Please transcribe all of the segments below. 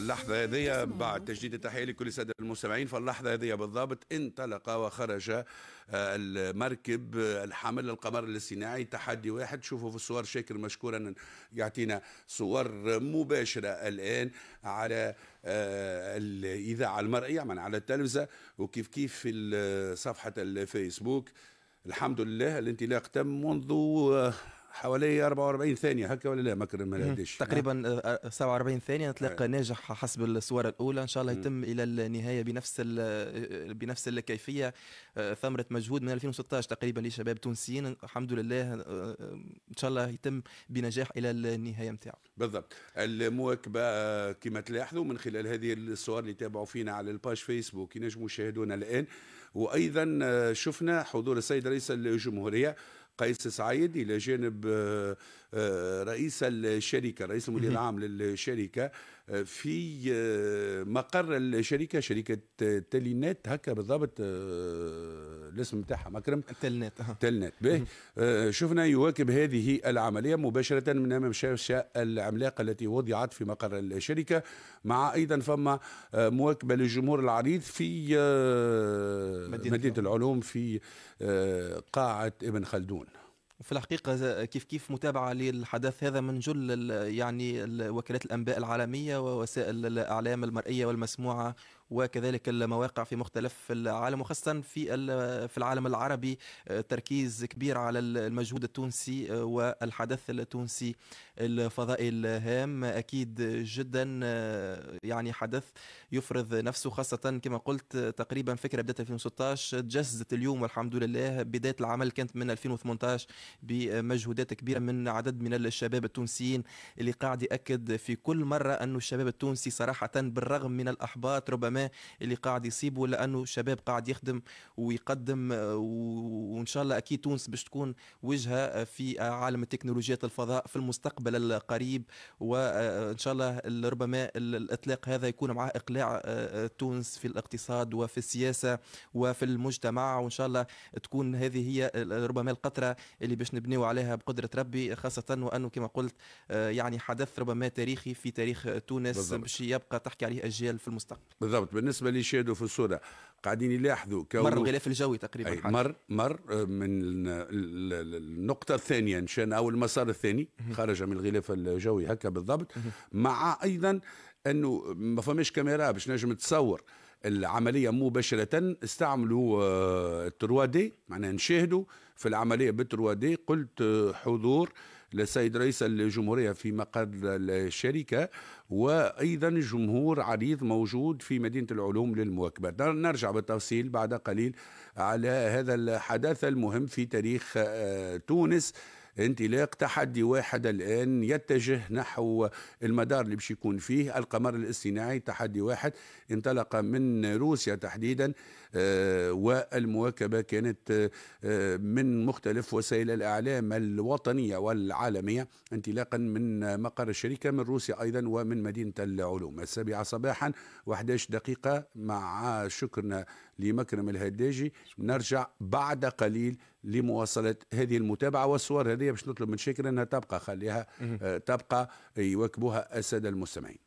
فاللحظة هذه بعد تجديد التحية لكل السادة المستمعين فاللحظة هذه بالضبط انطلق وخرج آه، المركب آه، الحمل القمر الاصطناعي تحدي واحد شوفوا في الصور شاكر مشكورا يعطينا صور مباشرة الآن على آه، الإذاعة المرئية من على التلفزة وكيف كيف في صفحة الفيسبوك الحمد لله الانطلاق تم منذ حوالي 44 ثانيه هكا ولا لا ما لهديش تقريبا 47 آه، آه، ثانيه نتلاقى آه. ناجح حسب الصوره الاولى ان شاء الله يتم الى النهايه بنفس بنفس الكيفيه ثمره مجهود من 2016 تقريبا لشباب تونسيين الحمد لله ان شاء الله يتم بنجاح الى النهايه نتاعو بالضبط المواكبه كما تلاحظوا من خلال هذه الصور اللي تابعوا فينا على الباج فيسبوك ينجموا يشاهدونا الان وايضا شفنا حضور السيد رئيس الجمهوريه قيس سعيد الى جانب آه، آه، رئيس الشركه رئيس المدير العام للشركه آه، في مقر الشركه شركه تلينات هكا بالضبط الاسم نتاعها مكرم تلنت تلنت به آه، شفنا يواكب هذه العمليه مباشره من امام الشاشه العملاقه التي وضعت في مقر الشركه مع ايضا فما آه، مواكبه للجمهور العريض في آه، مدينه, مدينة العلوم في قاعه ابن خلدون في الحقيقة كيف كيف متابعة للحدث هذا من جل يعني وكالات الأنباء العالمية ووسائل الإعلام المرئية والمسموعة وكذلك المواقع في مختلف العالم وخاصة في في العالم العربي آه، تركيز كبير على المجهود التونسي آه، والحدث التونسي الفضائي الهام أكيد جدا آه، يعني حدث يفرض نفسه خاصة كما قلت تقريبا فكرة بدأت 2016 تجسدت اليوم والحمد لله بداية العمل كانت من 2018 بمجهودات كبيرة من عدد من الشباب التونسيين اللي قاعد يأكد في كل مرة أنه الشباب التونسي صراحة بالرغم من الأحباط ربما اللي قاعد يصيبه لانه شباب قاعد يخدم ويقدم آه، وان شاء الله اكيد تونس باش تكون وجهه آه، في آه، عالم تكنولوجيات الفضاء في المستقبل القريب وان شاء الله ربما الاطلاق هذا يكون معاه اقلاع تونس في الاقتصاد وفي السياسه وفي المجتمع وان شاء الله تكون هذه هي ربما القطره اللي باش نبنيو عليها بقدره ربي خاصه وانه كما قلت يعني حدث ربما تاريخي في تاريخ تونس باش يبقى تحكي عليه اجيال في المستقبل بالضبط بالضبط بالنسبه لي شادوا في الصوره قاعدين يلاحظوا مر الغلاف الجوي تقريبا أي مر مر من النقطه الثانيه مشان او المسار الثاني خرج من الغلاف الجوي هكا بالضبط مع ايضا انه ما فماش كاميرا باش نجم تصور العملية مباشرة استعملوا آه، التروادي معناها نشاهدوا في العملية بالتروادي قلت آه، حضور للسيد رئيس الجمهورية في مقر الشركة وأيضا جمهور عريض موجود في مدينة العلوم للمواكبة نرجع بالتفصيل بعد قليل على هذا الحدث المهم في تاريخ آه، تونس انطلاق تحدي واحد الآن يتجه نحو المدار اللي باش يكون فيه القمر الاصطناعي تحدي واحد انطلق من روسيا تحديدا آه، والمواكبة كانت آه، من مختلف وسائل الإعلام الوطنية والعالمية انطلاقا من مقر الشركة من روسيا أيضا ومن مدينة العلوم السابعة صباحا و11 دقيقة مع شكرنا لمكرم الهداجي نرجع بعد قليل لمواصلة هذه المتابعة والصور هذه باش نطلب من شاكر أنها تبقى خليها آه، تبقى آه، يواكبوها السادة المستمعين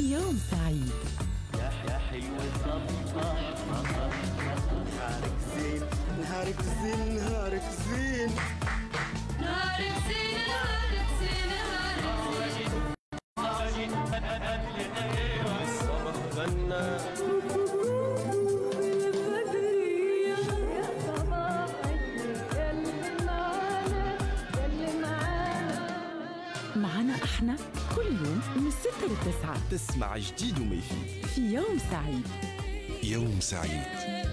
يوم سعيد يا حلوة صباح نهارك زين نهارك زين احنا كل يوم من 6 ل 9 تسمع جديد وما يفيد في يوم سعيد يوم سعيد